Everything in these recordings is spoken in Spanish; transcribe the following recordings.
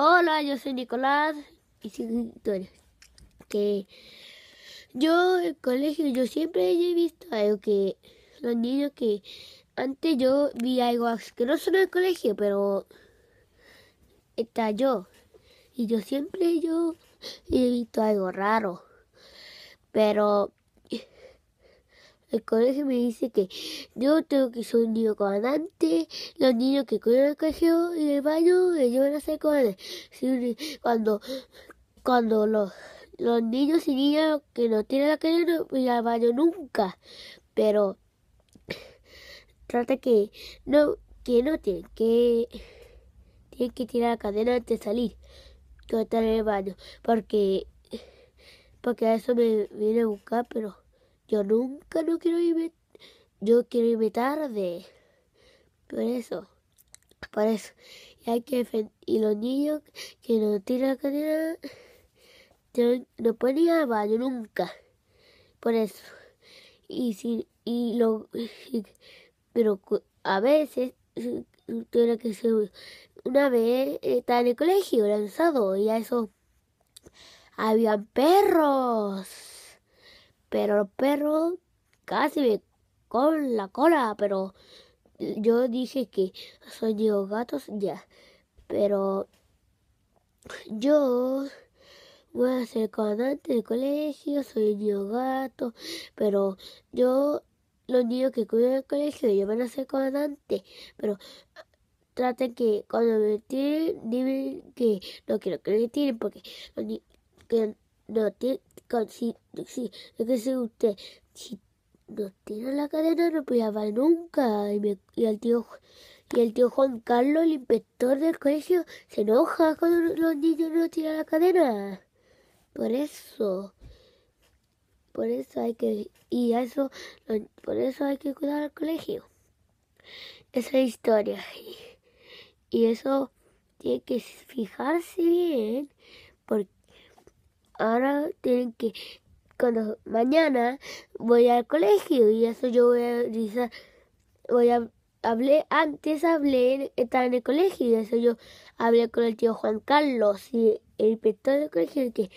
Hola, yo soy Nicolás y soy Que yo en el colegio yo siempre he visto algo que los niños que antes yo vi algo no en el colegio, pero está yo. Y yo siempre yo he visto algo raro. Pero el colegio me dice que yo tengo que ser un niño comandante, los niños que cuidan el colegio y el baño ellos van a ser comandantes. Cuando, cuando los, los niños y niñas que no tienen la cadena, no van al baño nunca, pero trata que no, que no tienen que, tienen que tirar la cadena antes de salir, que estar en el baño, porque, porque a eso me viene a buscar, pero... Yo nunca no quiero irme, yo quiero irme tarde. Por eso, por eso. Y, hay que, y los niños que no tiran la cadena no, no pueden baño nunca. Por eso. Y si, y lo, pero a veces que una vez estaba en el colegio lanzado y a eso habían perros pero los perros casi me con la cola, pero yo dije que soy yo gato ya, pero yo voy a ser comandante del colegio, soy niño gato, pero yo, los niños que cuidan el colegio, yo van a ser comandante, pero traten que cuando me tiren, dime que no quiero que me tiren, porque los niños que no tienen si, si, es que usted si la cadena no pillaba nunca y, el tío y el tío Juan Carlos el inspector del colegio se enoja cuando los niños no tiran la cadena por eso por eso hay que y eso por eso hay que cuidar al colegio esa historia y eso tiene que fijarse bien porque ahora tienen que, cuando mañana voy al colegio y eso yo voy a decir voy a, hablé, antes hablé, estaba en el colegio y eso yo hablé con el tío Juan Carlos y el inspector del colegio que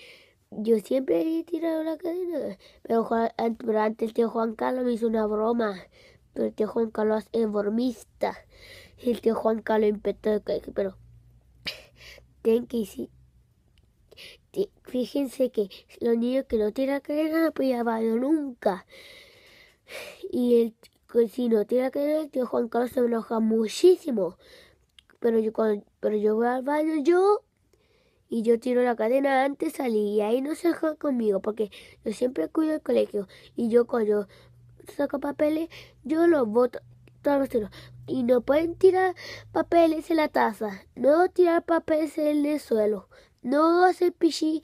yo siempre he tirado la cadena, pero, antes el tío Juan Carlos me hizo una broma, pero el tío Juan Carlos es bromista, y el tío Juan Carlos inspector del colegio, pero tienen que fíjense que los niños que no tienen cadena pues no al baño nunca. Y el, pues, si no tiene cadena, el tío Juan Carlos se enoja muchísimo. Pero yo, pero yo voy al baño yo y yo tiro la cadena antes salí y ahí no se juega conmigo porque yo siempre cuido el colegio y yo cuando saco papeles yo los boto todos los y no pueden tirar papeles en la taza no tirar papeles en el suelo no hacer pichi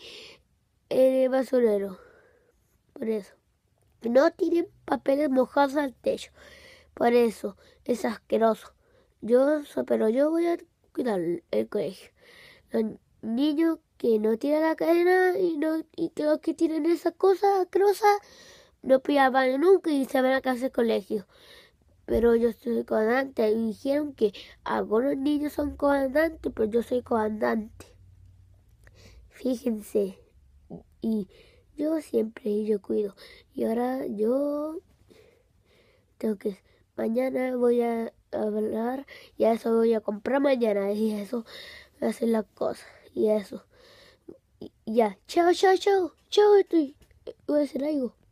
en el basurero. Por eso. No tienen papeles mojados al techo. Por eso. Es asqueroso. Yo, pero yo voy a cuidar el colegio. Los niños que no tiran la cadena y, no, y que los que tienen esas cosas asquerosas no pillaban nunca y se van a casa del colegio. Pero yo soy comandante y dijeron que algunos niños son comandantes, pero yo soy comandante. Fíjense, y yo siempre y yo cuido. Y ahora yo tengo que mañana voy a hablar y eso voy a comprar mañana y eso hacer la cosa y eso. Y ya, chao, chao, chao, chao, estoy voy a hacer algo.